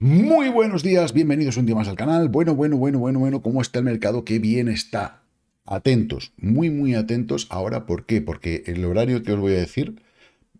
Muy buenos días, bienvenidos un día más al canal. Bueno, bueno, bueno, bueno, bueno, ¿cómo está el mercado? Qué bien está. Atentos, muy, muy atentos. Ahora, ¿por qué? Porque el horario que os voy a decir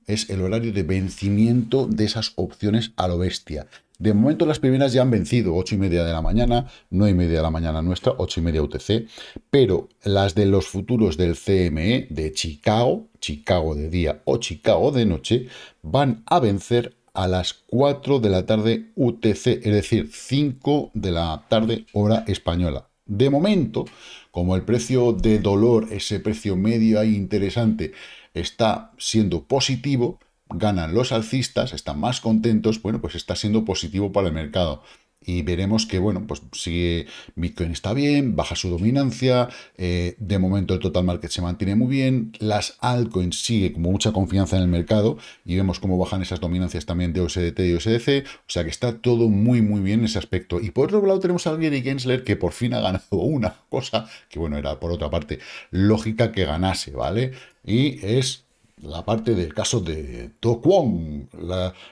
es el horario de vencimiento de esas opciones a lo bestia. De momento las primeras ya han vencido, 8 y media de la mañana, 9 y media de la mañana nuestra, 8 y media UTC, pero las de los futuros del CME de Chicago, Chicago de día o Chicago de noche, van a vencer a las 4 de la tarde UTC, es decir, 5 de la tarde hora española. De momento, como el precio de dolor, ese precio medio ahí interesante, está siendo positivo, ganan los alcistas, están más contentos, bueno, pues está siendo positivo para el mercado y veremos que, bueno, pues sigue Bitcoin está bien, baja su dominancia, eh, de momento el total market se mantiene muy bien, las altcoins sigue con mucha confianza en el mercado y vemos cómo bajan esas dominancias también de OSDT y OSDC, o sea que está todo muy muy bien en ese aspecto. Y por otro lado tenemos a Gary Gensler que por fin ha ganado una cosa, que bueno, era por otra parte lógica que ganase, ¿vale? Y es la parte del caso de Tokwon,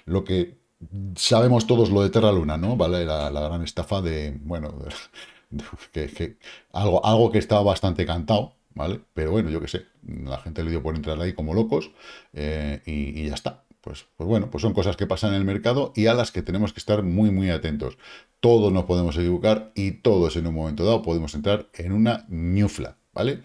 lo que sabemos todos lo de Terra Luna, ¿no? ¿Vale? La, la gran estafa de, bueno, que, algo, algo que estaba bastante cantado, ¿vale? Pero bueno, yo qué sé, la gente le dio por entrar ahí como locos eh, y, ya está. Pues, pues bueno, pues son cosas que pasan en el mercado y a las que tenemos que estar muy, muy atentos. Todos nos podemos equivocar y todos en un momento dado podemos entrar en una ñufla. ¿Vale?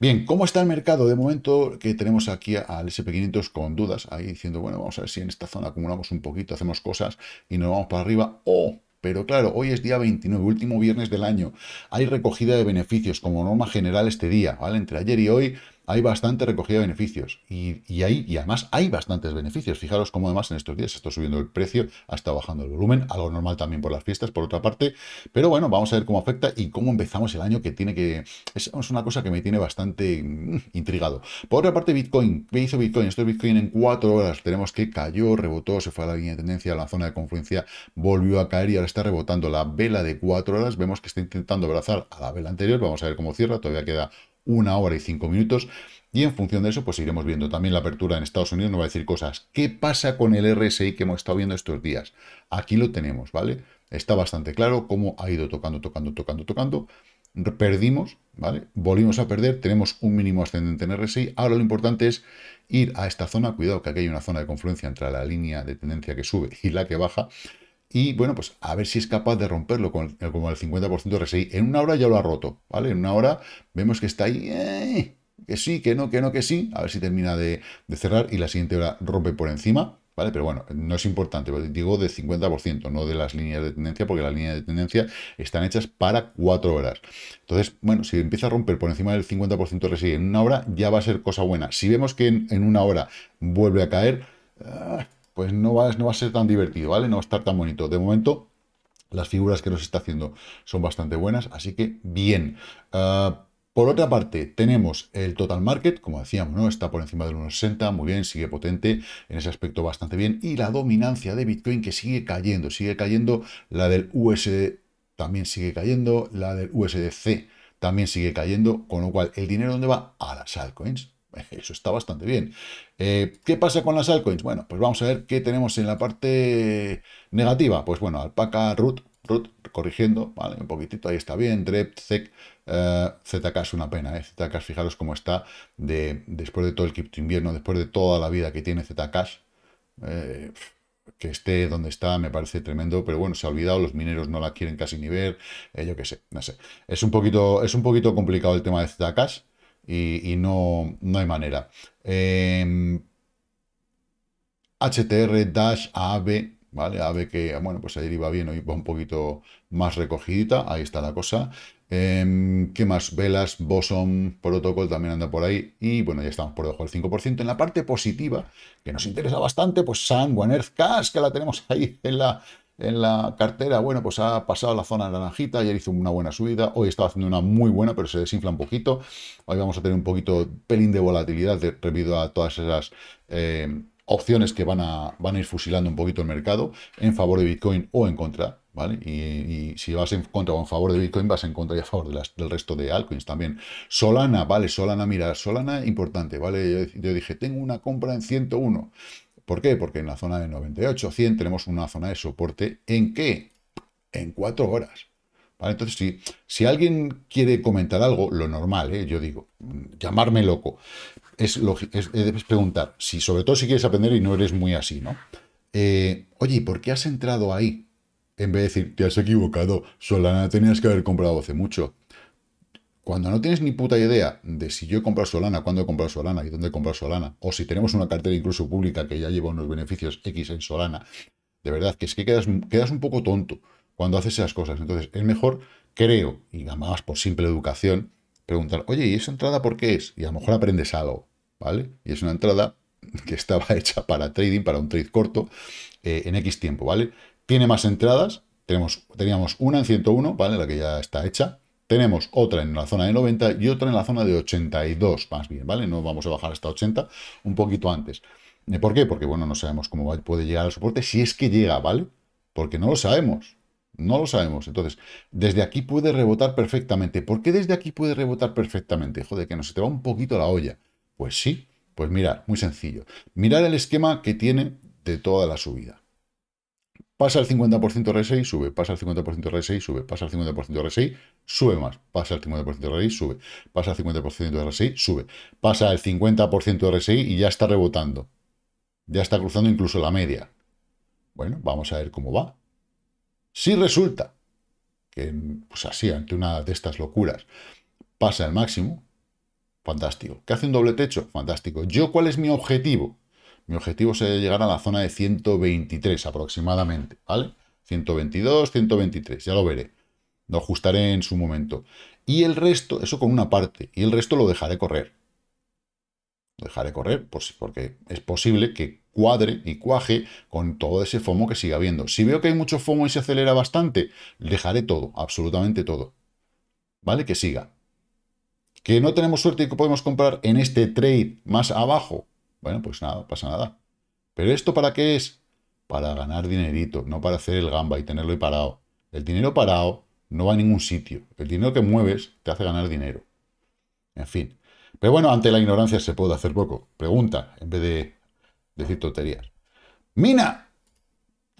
Bien, ¿cómo está el mercado? De momento que tenemos aquí al SP500 con dudas, ahí diciendo, bueno, vamos a ver si en esta zona acumulamos un poquito, hacemos cosas y nos vamos para arriba, o oh, pero claro, hoy es día 29, último viernes del año. Hay recogida de beneficios como norma general este día, ¿vale? Entre ayer y hoy hay bastante recogida de beneficios. Y, y, y además hay bastantes beneficios. Fijaros cómo además en estos días se está subiendo el precio, hasta bajando el volumen, algo normal también por las fiestas, por otra parte. Pero bueno, vamos a ver cómo afecta y cómo empezamos el año que tiene que... Es, una cosa que me tiene bastante mm, intrigado. Por otra parte, Bitcoin. ¿Qué hizo Bitcoin? Esto es Bitcoin en cuatro horas. Tenemos que cayó, rebotó, se fue a la línea de tendencia, a la zona de confluencia, volvió a caer y ahora está rebotando. La vela de cuatro horas, vemos que está intentando abrazar a la vela anterior. Vamos a ver cómo cierra. Todavía queda una hora y cinco minutos. Y en función de eso, pues iremos viendo también la apertura en Estados Unidos, no va a decir cosas. ¿Qué pasa con el RSI que hemos estado viendo estos días? Aquí lo tenemos, ¿vale? Está bastante claro cómo ha ido tocando, tocando, tocando, tocando. Perdimos, ¿vale? Volvimos a perder, tenemos un mínimo ascendente en RSI. Ahora lo importante es ir a esta zona. Cuidado que aquí hay una zona de confluencia entre la línea de tendencia que sube y la que baja. Y bueno, pues a ver si es capaz de romperlo con el, como el 50% de RSI. En una hora ya lo ha roto, ¿vale? En una hora vemos que está ahí, eh, que sí, que no, que no, que sí. A ver si termina de, cerrar y la siguiente hora rompe por encima. ¿Vale? Pero bueno, no es importante, pues, digo de 50%, no de las líneas de tendencia, porque las líneas de tendencia están hechas para cuatro horas. Entonces, bueno, si empieza a romper por encima del 50% de RSI en una hora, ya va a ser cosa buena. Si vemos que en, una hora vuelve a caer, ah, pues no va, no va a ser tan divertido, ¿vale? No va a estar tan bonito. De momento, las figuras que nos está haciendo son bastante buenas, así que bien. Ah, por otra parte, tenemos el total market, como decíamos, ¿no? Está por encima del 1,60, muy bien, sigue potente, en ese aspecto bastante bien. Y la dominancia de Bitcoin que sigue cayendo, sigue cayendo, la del USD también sigue cayendo, la del USDC también sigue cayendo, con lo cual, ¿el dinero dónde va? A las altcoins. Eso está bastante bien. Eh, ¿Qué pasa con las altcoins? Bueno, pues vamos a ver qué tenemos en la parte negativa. Pues bueno, Alpaca, Root, Root corrigiendo, vale, un poquitito, ahí está bien, DREP, ZEC, eh, ZK es una pena, eh. ZK, fijaros cómo está de, después de todo el cripto invierno, después de toda la vida que tiene ZK, eh, que esté donde está me parece tremendo, pero bueno, se ha olvidado, los mineros no la quieren casi ni ver, yo qué sé, no sé. Es un poquito, es un poquito complicado el tema de Zcash, y, no, no, hay manera. Em, HTR Dash AB ¿vale? AB que, bueno, pues ayer iba bien, hoy va un poquito más recogidita, ahí está la cosa. Em, ¿Qué más? Velas, Boson, Protocol también anda por ahí. Y bueno, ya estamos por debajo del 5%. En la parte positiva, que nos interesa bastante, pues Sanguan One Earth Cash, que la tenemos ahí en la, en la cartera, bueno, pues ha pasado la zona naranjita, ayer hizo una buena subida, hoy está haciendo una muy buena, pero se desinfla un poquito. Hoy vamos a tener un poquito, pelín de volatilidad debido a todas esas eh, opciones que van a, van a ir fusilando un poquito el mercado en favor de Bitcoin o en contra, ¿vale? Y, si vas en contra o en favor de Bitcoin, vas en contra y a favor del resto de altcoins también. Solana, vale, Solana, mira, Solana importante, ¿vale? Yo, yo dije, tengo una compra en 101 ¿Por qué? Porque en la zona de 98, 100 tenemos una zona de soporte. ¿En qué? En cuatro horas. ¿Vale? Entonces, si, si alguien quiere comentar algo, lo normal, ¿eh? yo digo, llamarme loco, es, es, preguntar, si, sobre todo si quieres aprender y no eres muy así, ¿no? Eh, oye, ¿y por qué has entrado ahí? En vez de decir, te has equivocado, Solana tenías que haber comprado hace mucho. Cuando no tienes ni puta idea de si yo he comprado Solana, cuándo he comprado Solana y dónde he comprado Solana, o si tenemos una cartera incluso pública que ya lleva unos beneficios X en Solana, de verdad que es que quedas, un poco tonto cuando haces esas cosas. Entonces es mejor, creo, y más por simple educación, preguntar, oye, ¿y esa entrada por qué es? Y a lo mejor aprendes algo, ¿vale? Y es una entrada que estaba hecha para trading, para un trade corto, eh, en X tiempo, ¿vale? Tiene más entradas, tenemos, teníamos una en 101, ¿vale? La que ya está hecha, tenemos otra en la zona de 90 y otra en la zona de 82, más bien, ¿vale? No vamos a bajar hasta 80, un poquito antes. Eh, ¿Por qué? Porque, bueno, no sabemos cómo puede llegar al soporte, si es que llega, ¿vale? Porque no lo sabemos, no lo sabemos. Entonces, desde aquí puede rebotar perfectamente. ¿Por qué desde aquí puede rebotar perfectamente? Joder, que nos se te va un poquito la olla. Pues sí, pues mirar, muy sencillo. Mirar el esquema que tiene de toda la subida. Pasa el 50% RSI, sube. Pasa el 50% RSI, sube. Pasa el 50% RSI, sube más. Pasa el 50% RSI, sube. Pasa el 50% RSI, sube. Pasa el 50% RSI y ya está rebotando. Ya está cruzando incluso la media. Bueno, vamos a ver cómo va. Si resulta que, pues así, ante una de estas locuras, pasa el máximo, fantástico. ¿Qué hace un doble techo? Fantástico. ¿Yo cuál es mi objetivo? Mi objetivo es llegar a la zona de 123 aproximadamente, ¿vale? 122, 123, ya lo veré. Lo ajustaré en su momento. Y el resto, eso con una parte, y el resto lo dejaré correr. Lo dejaré correr porque es posible que cuadre y cuaje con todo ese FOMO que siga habiendo. Si veo que hay mucho FOMO y se acelera bastante, dejaré todo, absolutamente todo. ¿Vale? Que siga. Que no tenemos suerte y que podemos comprar en este trade más abajo, bueno, pues nada, pasa nada. ¿Pero esto para qué es? Para ganar dinerito, no para hacer el gamba y tenerlo ahí parado. El dinero parado no va a ningún sitio. El dinero que mueves te hace ganar dinero. En fin. Pero bueno, ante la ignorancia se puede hacer poco. Pregunta, en vez de decir tonterías. Mina,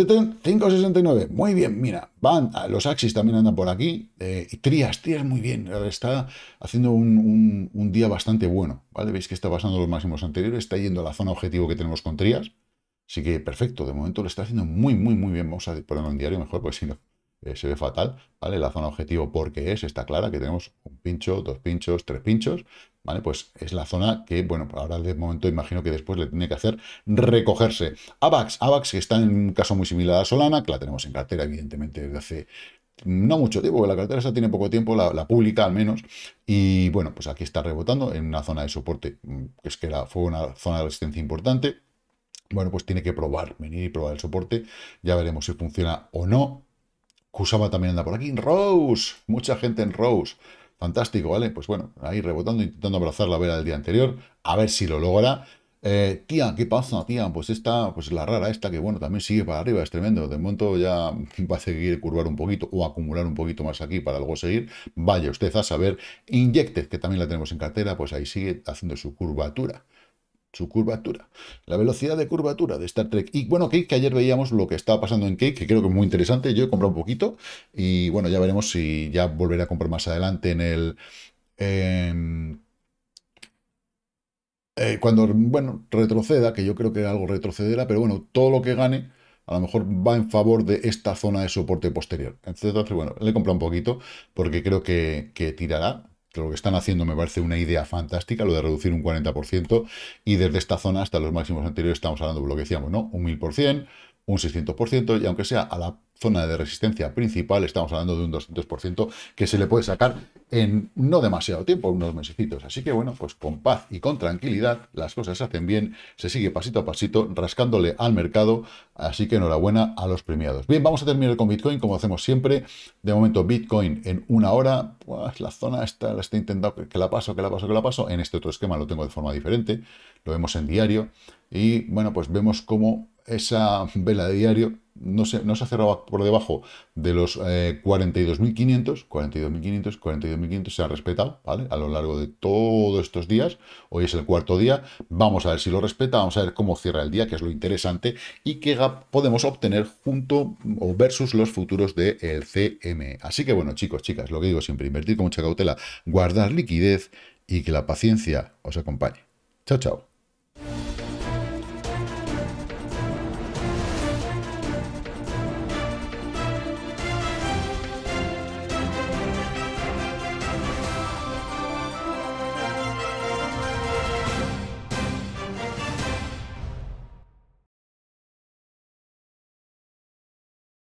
569. Muy bien, mira, van, ah, los Axis también andan por aquí. Eh, y trías Trias muy bien, está haciendo un, día bastante bueno, ¿vale? Veis que está pasando los máximos anteriores, está yendo a la zona objetivo que tenemos con trías Así que perfecto, de momento lo está haciendo muy, muy, muy bien. Vamos a ponerlo en diario mejor, pues si no, eh, se ve fatal, ¿vale? La zona objetivo, porque es, está clara, que tenemos un pincho, dos pinchos, tres pinchos, ¿vale? Pues es la zona que, bueno, ahora de momento imagino que después le tiene que hacer recogerse. AVAX, abax que está en un caso muy similar a Solana, que la tenemos en cartera, evidentemente, desde hace no mucho tiempo, la cartera esa tiene poco tiempo, la, pública al menos, y bueno, pues aquí está rebotando en una zona de soporte, mm, que es que fue una zona de resistencia importante, bueno, pues tiene que probar, venir y probar el soporte, ya veremos si funciona o no, Cusaba también anda por aquí. Rose, mucha gente en Rose. Fantástico, ¿vale? Pues bueno, ahí rebotando, intentando abrazar la vela del día anterior. A ver si lo logra. Eh, tía, ¿qué pasa, tía? Pues esta, pues la rara esta, que bueno, también sigue para arriba, es tremendo. De momento ya va a seguir curvar un poquito o acumular un poquito más aquí para luego seguir. Vaya usted a saber. Injected, que también la tenemos en cartera, pues ahí sigue haciendo su curvatura su curvatura, la velocidad de curvatura de Star Trek. Y bueno, Cake, que ayer veíamos lo que estaba pasando en Cake, que creo que es muy interesante. Yo he comprado un poquito y bueno, ya veremos si ya volveré a comprar más adelante en el. Eh, cuando, bueno, retroceda, que yo creo que algo retrocederá, pero bueno, todo lo que gane a lo mejor va en favor de esta zona de soporte posterior. Entonces, bueno, le he comprado un poquito porque creo que, que tirará lo que están haciendo me parece una idea fantástica, lo de reducir un 40%, y desde esta zona hasta los máximos anteriores estamos hablando de lo que decíamos, ¿no? Un 1000%, un 600%, y aunque sea a la zona de resistencia principal, estamos hablando de un 200% que se le puede sacar en no demasiado tiempo, unos mesecitos. Así que bueno, pues con paz y con tranquilidad las cosas se hacen bien, se sigue pasito a pasito, rascándole al mercado, así que enhorabuena a los premiados. Bien, vamos a terminar con Bitcoin como hacemos siempre. De momento Bitcoin en una hora, pues la zona está, la está intentando que la paso, que la paso, que la paso. En este otro esquema lo tengo de forma diferente, lo vemos en diario y bueno, pues vemos cómo esa vela de diario no se, no se por debajo de los 42.500, 42.500, 42.500 se ha respetado, ¿vale? A lo largo de todos estos días, hoy es el cuarto día, vamos a ver si lo respeta, vamos a ver cómo cierra el día, que es lo interesante, y qué podemos obtener junto o versus los futuros del el CME. Así que bueno, chicos, chicas, lo que digo siempre, invertir con mucha cautela, guardar liquidez y que la paciencia os acompañe. Chao, chao.